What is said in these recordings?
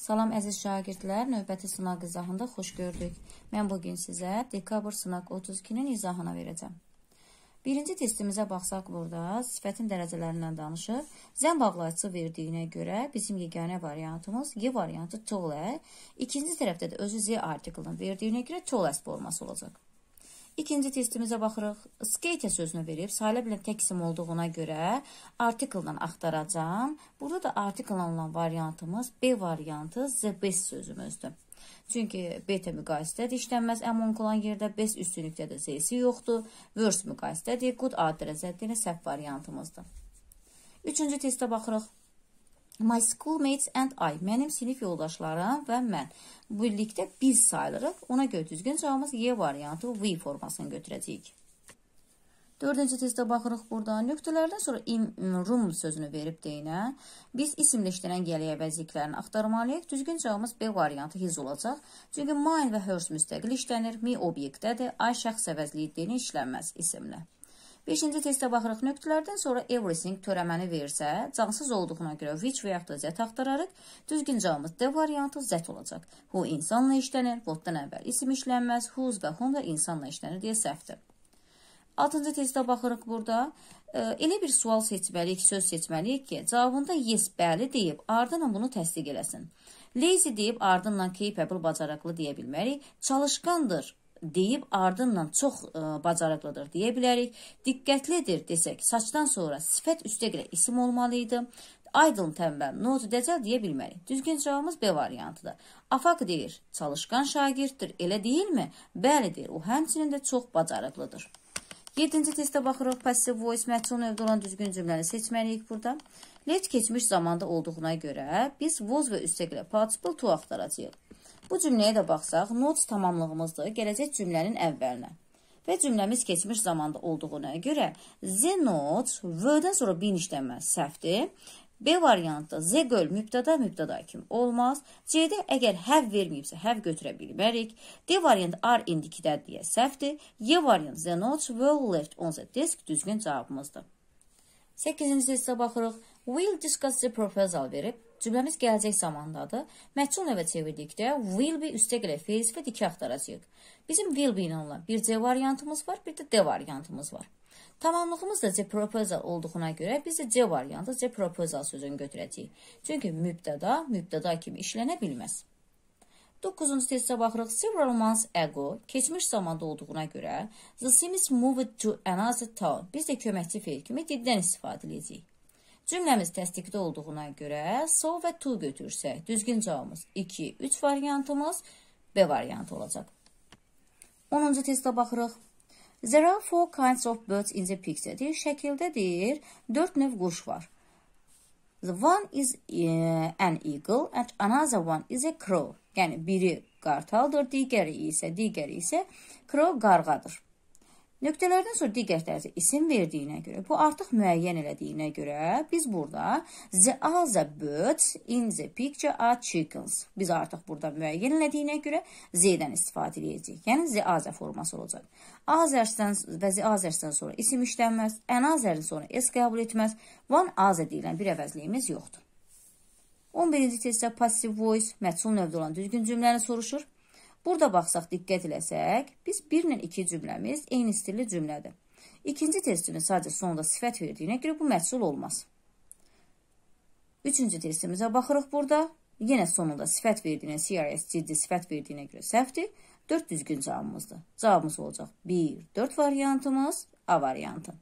Salam əziz şagirdlər, növbəti sınaq izahında xoş gördük. Mən bugün sizə dekabr sınaq 32-nin izahına verəcəm. Birinci testimizə baxsaq burada sifətin dərəcələrindən danışır. Zən bağlayıcı verdiyinə görə bizim yeganə variantımız Y variantı tole, ikinci tərəfdə də özü Z artiklının verdiyinə görə toles forması olacaq. İkinci testimizə baxırıq. Skate sözünü verib, saliblə tək isim olduğuna görə article-dan axtaracağam. Burada da article olan variantımız B variantı the best sözümüzdür. Çünki beta müqayisədə işlənməz əmon olan yerdə best üstünlükdə də z-si yoxdur. Worse müqayisədədir. Good adrəzədir. Yəni səhv variantımızdır. Üçüncü testə baxırıq. My schoolmates and I. Mənim sinif yoldaşlarım və mən. Birlikdə biz sayılırıq. Ona görə düzgün cavabımız Y e variantı we formasını götürəcəyik. Dördüncü testə baxırıq burada. Nöqtələrdən sonra im, room sözünü verib deyinə. Biz isimləşdirən gəliyə vəziklərini axtarmalıyıq. Düzgün cavabımız B variantı his olacaq. Çünki mine və hers müstəqil işlənir. Me obyektdədir. I şəxs əvəzliyi deyinə işlənməz isimlə. Beşinci testə baxırıq nöqtələrdən sonra everything törəməni versə, cansız olduğuna görə which və yaxud da z axtararıq. Düzgün cavabımız D variantı z olacaq. Who insanla işlənir, what-dan əvvəl isim işlənməz, who's və whom da insanla işlənir deyə səhvdir. Altıncı testə baxırıq burada. Elə bir sual seçməliyik, söz seçməliyik ki, cavabında yes, bəli deyib, ardından bunu təsdiq eləsin. Lazy deyib, ardından capable, bacarıqlı deyə bilmərik. Çalışqandır, deyib ardından çox ə, e, bacarıqlıdır deyə bilərik. Diqqətlidir desək, saçdan sonra sifət üstəgələ isim olmalı idi. Aydın tənbəl, notu dəcəl deyə bilmərik. Düzgün cavabımız B variantıdır. Afaq deyir, çalışqan şagirddir, elə deyilmi? Bəli deyir, o həmçinin də çox bacarıqlıdır. 7-ci testə baxırıq. Passive voice məhsul növdə olan düzgün cümləni seçməliyik burada. Let keçmiş zamanda olduğuna görə biz was və üstəgələ participle to axtaracağıq. Bu cümləyə də baxsaq, notes tamamlığımızdır gələcək cümlənin əvvəlinə. Və cümləmiz keçmiş zamanda olduğuna görə the notes v-dən sonra bin işlənmə səhvdir. B variantda z göl mübtəda mübtəda kimi olmaz. C-də əgər həv verməyibsə həv götürə bilmərik. D variant are indikdə deyə səhvdir. Y variant the notes were left on the desk düzgün cavabımızdır. 8-ci hissə baxırıq. Will discuss the proposal verib. Cümləmiz gələcək zamandadır. Məhcul növə çevirdikdə will be üstəq ilə feils və diki axtaracağıq. Bizim will be ilə bir C variantımız var, bir də D variantımız var. Tamamlığımız da C proposal olduğuna görə biz də C variantı C proposal sözünü götürəcəyik. Çünki mübtəda mübtəda kimi işlənə bilməz. 9-cu testə baxırıq. Several months ago, keçmiş zamanda olduğuna görə, the Sims moved to another town. Biz də köməkçi feil kimi diddən istifadə edəcəyik. Cümləmiz təsdiqdə olduğuna görə so və to götürsək, düzgün cavabımız 2, 3 variantımız B variantı olacaq. 10-cu testə baxırıq. There are four kinds of birds in the picture. Şəkildə deyir, 4 növ quş var. The one is uh, an eagle and another one is a crow. Yəni biri qartaldır, digəri isə, digəri isə crow qarğadır. Nöqtələrdən sonra digər tərəfə isim verdiyinə görə, bu artıq müəyyən elədiyinə görə biz burada the other birds in the picture are chickens. Biz artıq burada müəyyən elədiyinə görə z-dən istifadə edəcəyik. Yəni the other forması olacaq. Other-dən və the other-dən sonra isim işlənməz, another-dən sonra s qəbul etməz. One other deyilən bir əvəzliyimiz yoxdur. 11-ci testdə passive voice məhsul növdə olan düzgün cümləni soruşur. Burada baxsaq, diqqət eləsək, biz 1 ilə 2 cümləmiz eyni stilli cümlədir. İkinci testimizin sadəcə sonda sifət verdiyinə görə bu məhsul olmaz. Üçüncü testimizə baxırıq burada. Yenə sonunda sifət verdiyinə, CRS ciddi sifət verdiyinə görə səhvdir. 4 düzgün cavabımızdır. Cavabımız olacaq 1, 4 variantımız A variantı.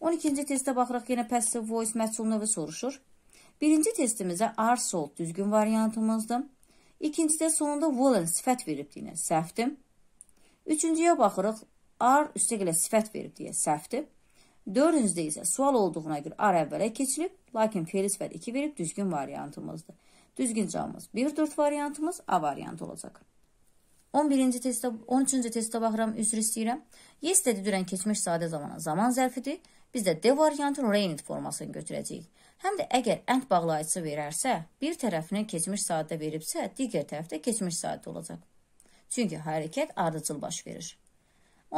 12-ci testə baxıraq yenə passive voice məhsul növü soruşur. Birinci testimizə are sold düzgün variantımızdır. İkincidə sonunda woolen sifət verib deyinə səhvdir. Üçüncüyə baxırıq. Are üstəgələ sifət verib deyə səhvdir. Dördüncüdə isə sual olduğuna görə are əvvələ keçilib, lakin feli sifət 2 verib düzgün variantımızdır. Düzgün cavabımız 1-4 variantımız A variantı olacaq. 11-ci testdə 13-cü testdə baxıram, üzr istəyirəm. Yes dedi dürən keçmiş sadə zamana zaman zərfidir. Biz də D variantının rained formasını götürəcəyik. Həm də əgər ənd bağlayıcısı verərsə, bir tərəfini keçmiş saatda veribsə, digər tərəfdə keçmiş saatda olacaq. Çünki hərəkət ardıcıl baş verir.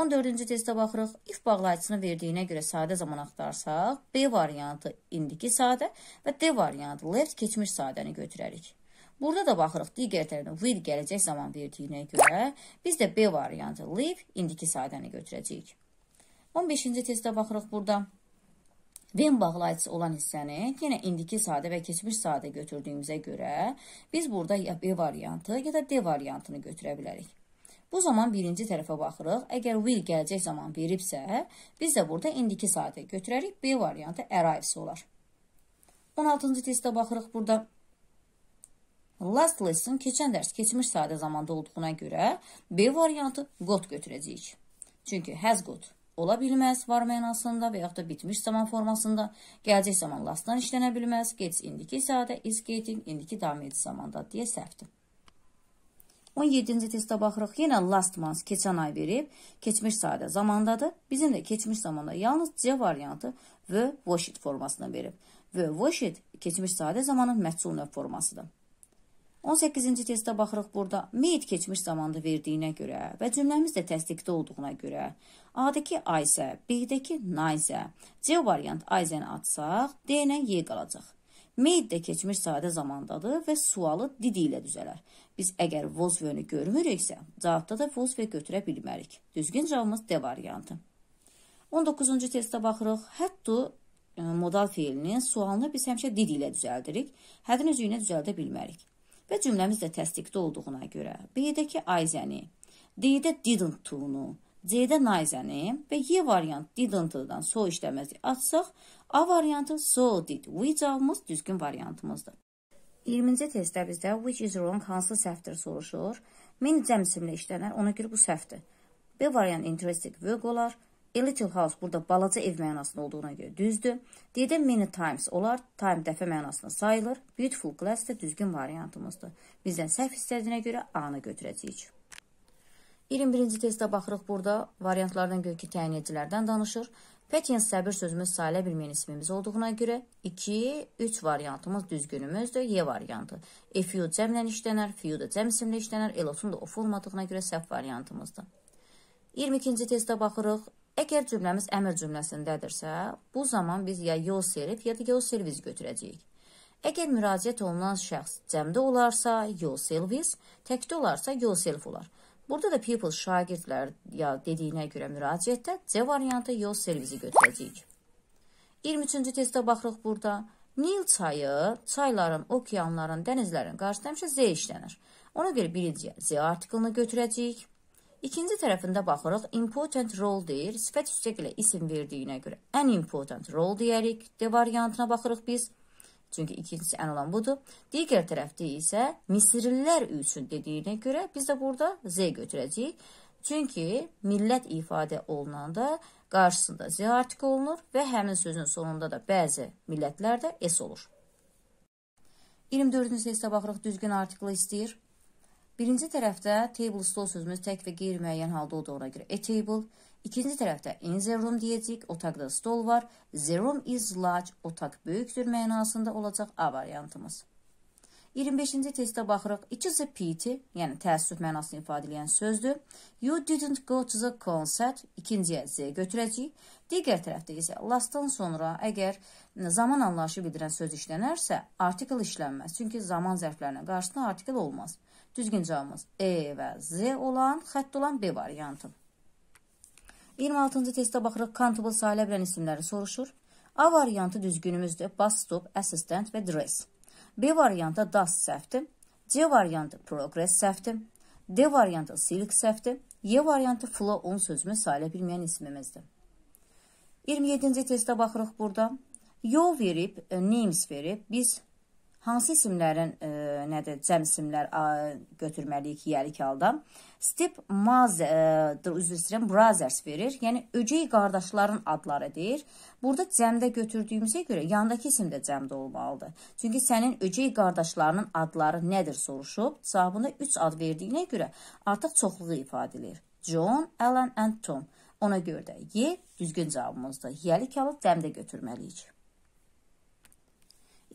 14-cü testə baxırıq. If bağlayıcısını verdiyinə görə sadə zaman axtarsaq, B variantı indiki sadə və D variantı left keçmiş sadəni götürərik. Burada da baxırıq digər tərəfdə will gələcək zaman verdiyinə görə biz də B variantı live indiki sadəni götürəcəyik. 15-ci testə baxırıq burada. Ven bağlayıcısı olan hissəni yenə indiki sadə və keçmiş sadə götürdüyümüzə görə biz burada ya B variantı, ya da D variantını götürə bilərik. Bu zaman birinci tərəfə baxırıq. Əgər will gələcək zaman veribsə, biz də burada indiki saatə götürərik. B variantı arrives olar. 16-cı testə baxırıq burada. Last lesson keçən dərs keçmiş sadə zamanda olduğuna görə B variantı got götürəcəyik. Çünki has got ola bilməz var mənasında və yaxud da bitmiş zaman formasında, gələcək zaman lastdan işlənə bilməz, gets indiki sadə, is getting indiki davam edici zamanda deyə səhvdir. 17-ci testə baxırıq. Yenə last month keçən ay verib, keçmiş sadə zamandadır. Bizim də keçmiş zamanda yalnız C variantı və washed formasına verib. Və washed keçmiş sadə zamanın məhsul növ formasıdır. 18-ci testə baxırıq burada. Made keçmiş zamanda verdiyinə görə və cümləmiz də təsdiqdə olduğuna görə A-dakı A isə, B-dəki na isə, C variant A-əni atsaq, D-nə Y qalacaq. Made də keçmiş sadə zamandadır və sualı didi ilə düzələr. Biz əgər was və-nü görmürüksə, cavabda da was və götürə bilmərik. Düzgün cavabımız D variantı. 19-cu testə baxırıq. Hətta e, modal fiilinin sualını biz həmişə did ilə düzəldirik. Hədin üzüyünə düzəldə bilmərik və cümləmiz də təsdiqdə olduğuna görə B-dəki Ayzəni, D-də didn't to-nu, C-də nayzəni və Y variant didn't-dan so işləməzi açsaq, A variantı so did which alımız düzgün variantımızdır. 20-ci testdə bizdə which is wrong hansı səhvdir soruşur. Min cəmsimlə işlənər, ona görə bu səhvdir. B variant interesting work olar, A little house burada balaca ev mənasında olduğuna görə düzdür. Dedim many times olar, time dəfə mənasında sayılır. Beautiful glass də düzgün variantımızdır. Bizdən səhv istədiyinə görə A-nı götürəcəyik. 21-ci testə baxırıq burada. Variantlardan görə ki, təyin edicilərdən danışır. Patient səbir sözümüz sayıla bilməyən ismimiz olduğuna görə 2, 3 variantımız düzgünümüzdür, Y variantı. FU cəmlə işlənər, FU da cəm isimlə işlənər, elosun da of olmadığına görə səhv variantımızdır. 22-ci testə baxırıq. Əgər cümləmiz əmr cümləsindədirsə, bu zaman biz ya yol serif, ya da yol servis götürəcəyik. Əgər müraciət olunan şəxs cəmdə olarsa, yol servis, təkdə olarsa, yol self olar. Burada da people şagirdlər ya dediyinə görə müraciətdə C variantı yol servisi götürəcəyik. 23-cü testə baxırıq burada. Nil çayı çayların, okeanların, dənizlərin qarşısında həmişə Z işlənir. Ona görə birinci Z artiklını götürəcəyik. İkinci tərəfində baxırıq, important role deyir, sifət üstək ilə isim verdiyinə görə ən important role deyərik, D variantına baxırıq biz. Çünki ikincisi ən olan budur. Digər tərəfdə isə Misirlilər üçün dediyinə görə biz də burada Z götürəcəyik. Çünki millət ifadə olunanda qarşısında Z artikl olunur və həmin sözün sonunda da bəzi millətlərdə S olur. 24-cü hissəyə baxırıq, düzgün artiklı istəyir. Birinci tərəfdə table stol sözümüz tək və qeyri-müəyyən halda odur ona görə a table. İkinci tərəfdə in the room deyəcək, otaqda stol var. The room is large, otaq böyükdür mənasında olacaq A variantımız. 25-ci testə baxırıq. It is a pity, yəni təəssüf mənasını ifadə edən sözdür. You didn't go to the concert. İkinciyə Z götürəcəyik. Digər tərəfdə isə lastdan sonra əgər zaman anlayışı bildirən söz işlənərsə, artikel işlənməz. Çünki zaman zərflərinin qarşısında artikel olmaz. Düzgün cavabımız E və Z olan xətt olan B variantı. 26-cı testə baxırıq. Countable sayıla bilən isimləri soruşur. A variantı düzgünümüzdür. Bus stop, assistant və dress. B variantı das səhvdir. C variantı progress səhvdir. D variantı silk səhvdir. Y variantı flow on sözünü sayıla bilməyən ismimizdir. 27-ci testə baxırıq burada. Yo verib, e, names verib biz hansı isimlərin e, nədir cəm isimlər a, götürməliyik yelik halda. Step Maz e, üzr istəyirəm brothers verir. Yəni ögey qardaşların adları deyir. Burada cəmdə götürdüyümüzə görə yandakı isim də cəmdə olmalıdır. Çünki sənin ögey qardaşlarının adları nədir soruşub, cavabında 3 ad verdiyinə görə artıq çoxluğu ifadə edir. John, Alan and Tom. Ona görə də Y düzgün cavabımızdır. Yelik alıb cəmdə götürməliyik.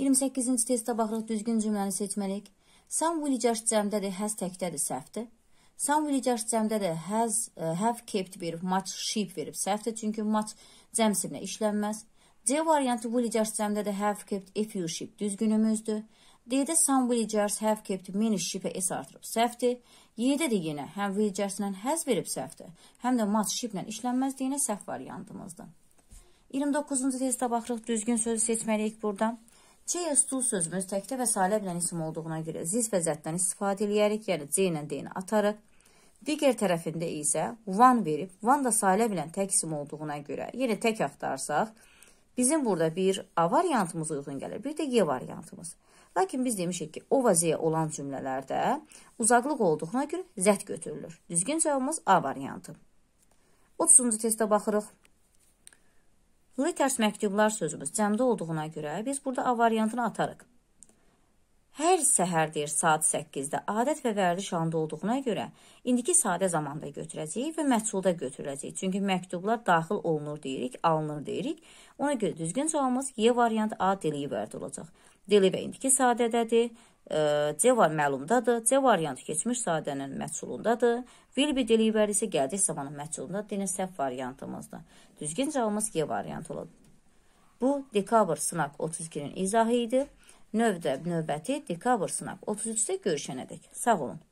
28-ci testə baxırıq düzgün cümləni seçməliyik. Some villagers cəmdədir, has təkdədir, səhvdir. Some villagers cəmdədir, has, ə, e, have kept verib, much sheep verib, səhvdir, çünki much cəm simlə işlənməz. C variantı villagers cəmdədir, have kept a few sheep, düzgünümüzdür. D-də some villagers have kept many sheep-ə s artırıb, səhvdir. Y-də də yenə həm villagers-lə has verib, səhvdir, həm də much sheep-lə işlənməz deyinə səhv variantımızdır. 29-cu testə baxırıq, düzgün sözü seçməliyik burada. Chairs to sözümüz təkdə və saliblə isim olduğuna görə this və zətdən istifadə eləyərik, yəni C ilə D-ni atarıq. Digər tərəfində isə one verib, one da saliblə tək isim olduğuna görə, yenə tək axtarsaq, bizim burada bir A variantımız uyğun gəlir, bir də Y variantımız. Lakin biz demişik ki, O və Z olan cümlələrdə uzaqlıq olduğuna görə zət götürülür. Düzgün cavabımız A variantı. 30-cu testə baxırıq. Lı tərs məktublar sözümüz cəmdə olduğuna görə biz burada A variantını atarıq. Hər səhər deyir saat 8-də adət və vərdiş anda olduğuna görə indiki sadə zamanda götürəcəyik və məhsulda götürüləcəyik. Çünki məktublar daxil olunur deyirik, alınır deyirik. Ona görə düzgün cavabımız Y variantı A delivered olacaq. Deliver indiki sadədədir. C var məlumdadır, C variantı keçmiş sadənin məhsulundadır, will be delivery isə gəldik zamanın məhsulunda dinə səhv variantımızdır. Düzgün cavabımız G variantı olur. Bu, dekabr sınaq 32-nin izahı idi. Növdə növbəti dekabr sınaq 33-də görüşənədək. Sağ olun.